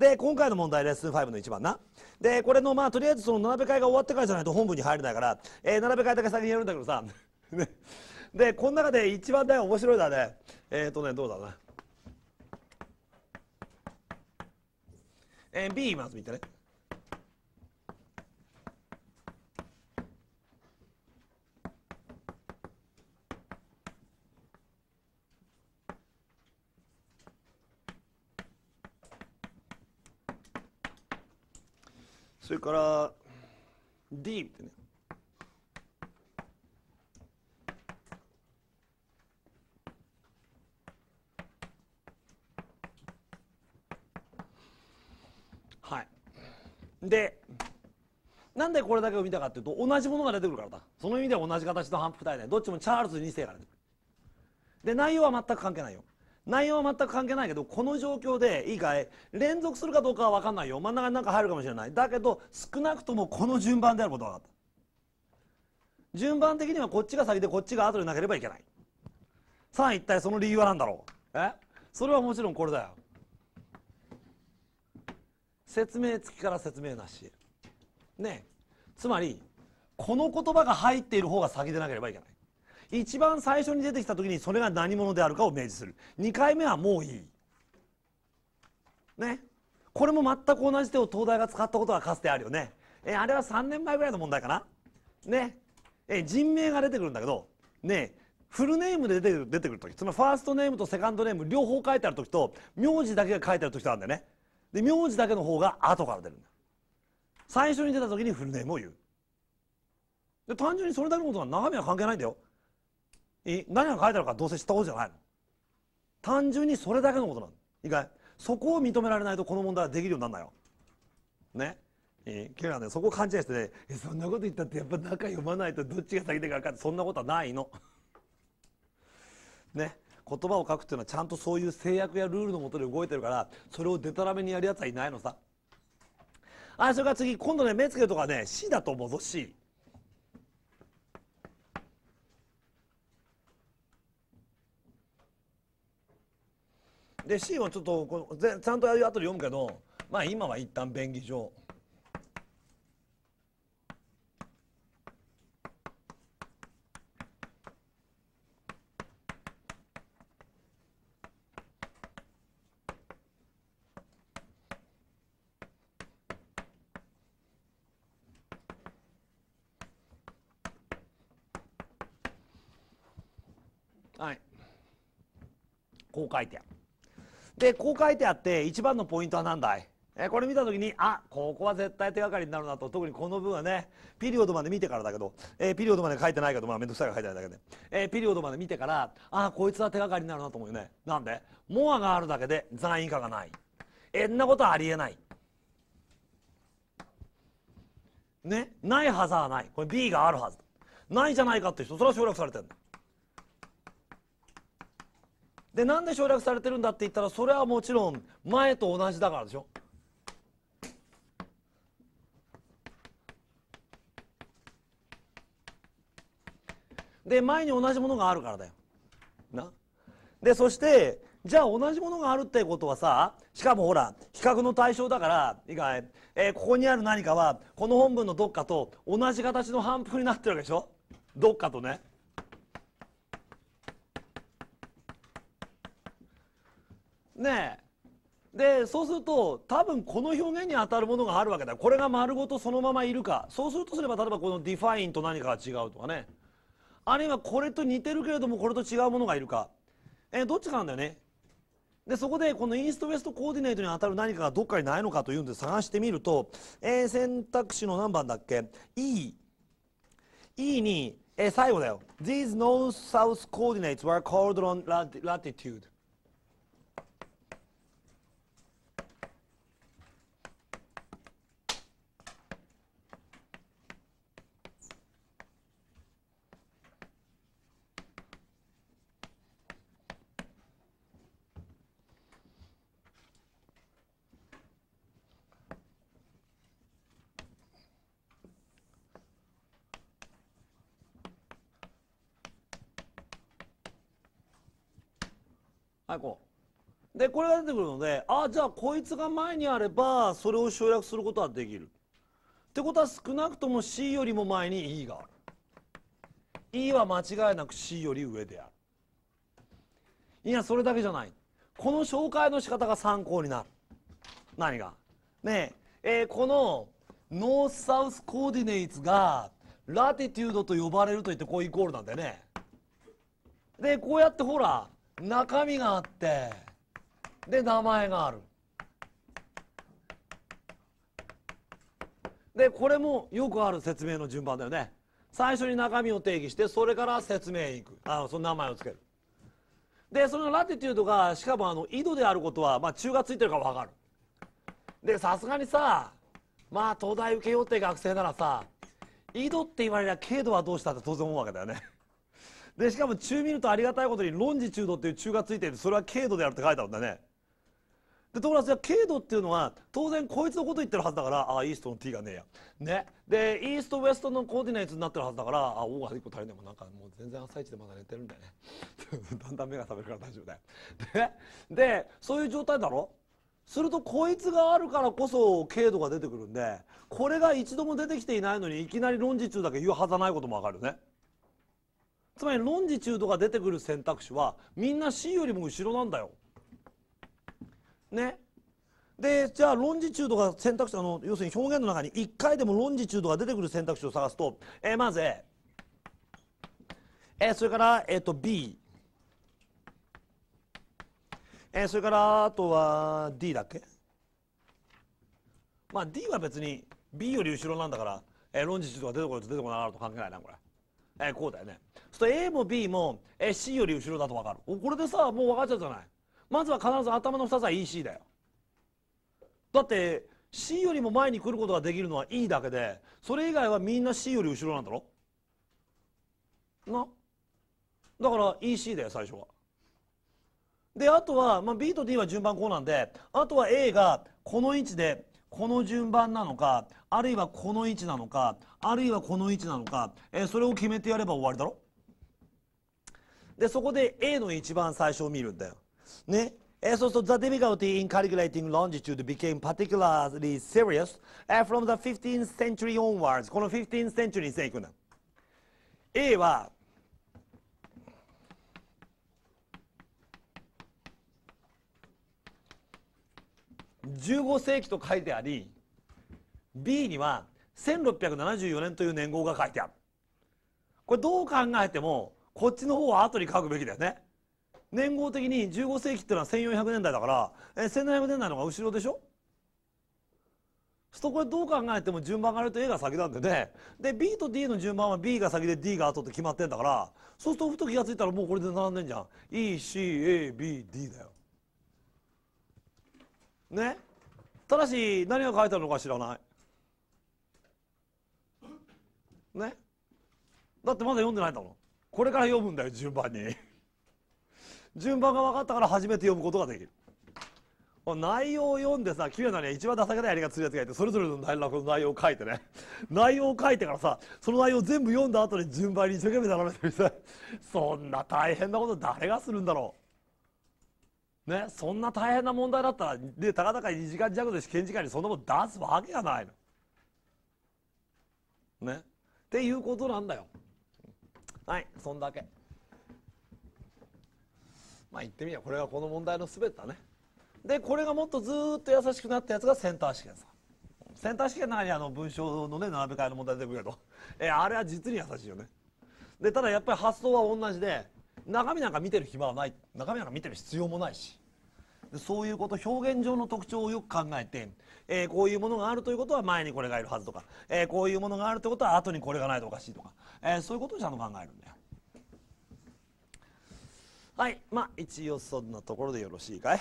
で今回の問題レッスン5の1番なでこれのまあとりあえずその並べ替えが終わってからじゃないと本部に入れないから、えー、並べ替えだけ先にやるんだけどさ でこの中で一番ね面白いのはねえっ、ー、とねどうだろうな、えー、B まず見てねそれから D ってねはいでなんでこれだけを見たかっていうと同じものが出てくるからだその意味では同じ形の反復体内どっちもチャールズ2世ら出てくるで内容は全く関係ないよ内容は全く関係ないけどこの状況でいいかい連続するかどうかは分かんないよ真ん中に何か入るかもしれないだけど少なくともこの順番であることが分かった順番的にはこっちが先でこっちが後でなければいけないさあ一体その理由は何だろうえそれはもちろんこれだよ説明付きから説明なしねつまりこの言葉が入っている方が先でなければいけない一番最初に出てきた時にそれが何者であるかを明示する2回目はもういいねこれも全く同じ手を東大が使ったことがかつてあるよねえあれは3年前ぐらいの問題かなねえ人名が出てくるんだけどねフルネームで出てくる出てくる時つまりファーストネームとセカンドネーム両方書いてある時と名字だけが書いてある時とあるんだよねで名字だけの方が後から出るんだ最初に出た時にフルネームを言うで単純にそれだけのことは中身は関係ないんだよえ何が書いてあるかどうせ知った方じゃないの単純にそれだけのことなのいかいそこを認められないとこの問題はできるようにならないよねえー、ケはねそこを勘違いしてねえそんなこと言ったってやっぱ中読まないとどっちが先でか分かってそんなことはないのね言葉を書くっていうのはちゃんとそういう制約やルールのもとで動いてるからそれをでたらめにやるやつはいないのさあそれから次今度ね目つけるとこはね C だと思うぞ C で C をちょっとこのぜちゃんとやる後で読むけどまあ今は一旦便宜上はいこう書いてある。でこう書いてあって一番のポイントは何だいえこれ見た時にあここは絶対手がかりになるなと特にこの部分はねピリオドまで見てからだけど、えー、ピリオドまで書いてないけどまあ面倒くさいから書いてないだけで、えー、ピリオドまで見てからあこいつは手がかりになるなと思うよねなんでモアがあるだけで残以下がないえんなことはありえないねないはずはないこれ B があるはずないじゃないかって人それは省略されてるんだでなんで省略されてるんだって言ったらそれはもちろん前と同じだからでしょで前に同じものがあるからだよなでそしてじゃあ同じものがあるってことはさしかもほら比較の対象だからいいかい、えー、ここにある何かはこの本文のどっかと同じ形の反復になってるわけでしょどっかとねねでそうすると多分この表現に当たるものがあるわけだこれが丸ごとそのままいるかそうするとすれば例えばこのディファインと何かが違うとかねあるいはこれと似てるけれどもこれと違うものがいるか、えどっちかなんだよねでそこでこのイーストウストコーディネートに当たる何かがどっかにないのかというんで探してみると、えー、選択肢の何番だっけ E E に、えー、最後だよ These North South coordinates were called on latitude はいこうでこれが出てくるのでああじゃあこいつが前にあればそれを省略することはできるってことは少なくとも C よりも前に E がある E は間違いなく C より上であるいやそれだけじゃないこの紹介の仕方が参考になる何がねええー、このノースサウスコーディネイツがラティテュードと呼ばれるといってこうイコールなんだよねでこうやってほら中身があってで名前があるでこれもよくある説明の順番だよね最初に中身を定義してそれから説明いくあその名前をつけるでそのラティテュードがしかもあの緯度であることは、まあ、中がついてるから分かるでさすがにさまあ東大受けようって学生ならさ緯度って言われりゃ経度はどうしたって当然思うわけだよねでしかも中見るとありがたいことに論ュ中ド」っていう中がついていてそれは軽度であるって書いてあるんだねで友達は軽度っていうのは当然こいつのこと言ってるはずだからあイーストの T がねえやねでイーストウエストのコーディネートになってるはずだからあ O が1個足りないもんなんかもう全然朝一でまだ寝てるんだよね だんだん目が覚めるから大丈夫だよでそういう状態だろするとこいつがあるからこそ軽度が出てくるんでこれが一度も出てきていないのにいきなり論ー中だけ言うはずはないこともわかるよねつまり論時中とか出てくる選択肢はみんな C よりも後ろなんだよ。ねでじゃあ論時中とか選択肢あの要するに表現の中に1回でも論時中とか出てくる選択肢を探すと、えー、まずえー、それから、えーと、と B、えー、それからあとは D だっけまあ D は別に B より後ろなんだから、えー、論時中とか出てこないと出てこないなと関係ないなこれ。えー、こうだよねそし A も B も、えー、C より後ろだと分かるおこれでさもう分かっちゃうじゃないまずは必ず頭の2つは EC だよだって C よりも前に来ることができるのは E だけでそれ以外はみんな C より後ろなんだろなだから EC だよ最初はであとは、まあ、B と D は順番こうなんであとは A がこの位置でこの順番なのかあるいはこの位置なのかあるいはこの位置なのか、えー、それを決めてやれば終わりだろでそこで A の一番最初を見るんだよ。ねえー、そうすると The difficulty in calculating longitude became particularly serious、uh, from the 15th century onwards この 15th century にしていくんだ A は15世紀と書いてあり B には1674年という年号が書いてあるこれどう考えてもこっちの方は後に書くべきだよね年号的に15世紀っていうのは1400年代だからえ1700年代の方が後ろでしょそこれどう考えても順番があると A が先なんでねで B と D の順番は B が先で D が後って決まってんだからそうするとふと気が付いたらもうこれで並んでんじゃん ECABD だよねただし何が書いてあるのか知らないねだってまだ読んでないんだろこれから読むんだよ順番に順番が分かったから初めて読むことができる内容を読んでさ綺麗なね一番情けないやりがするやつがいてそれぞれの内容を書いてね内容を書いてからさその内容を全部読んだ後に順番に一生懸命並べてみてそんな大変なこと誰がするんだろうね、そんな大変な問題だったら、ね、たかだか2時間弱で試験時間にそんなもん出すわけがないの。ね。っていうことなんだよ。はい、そんだけ。まあ言ってみればこれがこの問題の全てだね。で、これがもっとずっと優しくなったやつがセンター試験さ。センター試験の中にあの文章のね並べ替えの問題出てくるけど、えあれは実に優しいよね。でただやっぱり発想は同じで中身なんか見てる暇はない中身なんか見てる必要もないしそういうこと表現上の特徴をよく考えて、えー、こういうものがあるということは前にこれがいるはずとか、えー、こういうものがあるということは後にこれがないとおかしいとか、えー、そういうことをちゃんと考えるんだよ。はいまあ一応そんなところでよろしいかい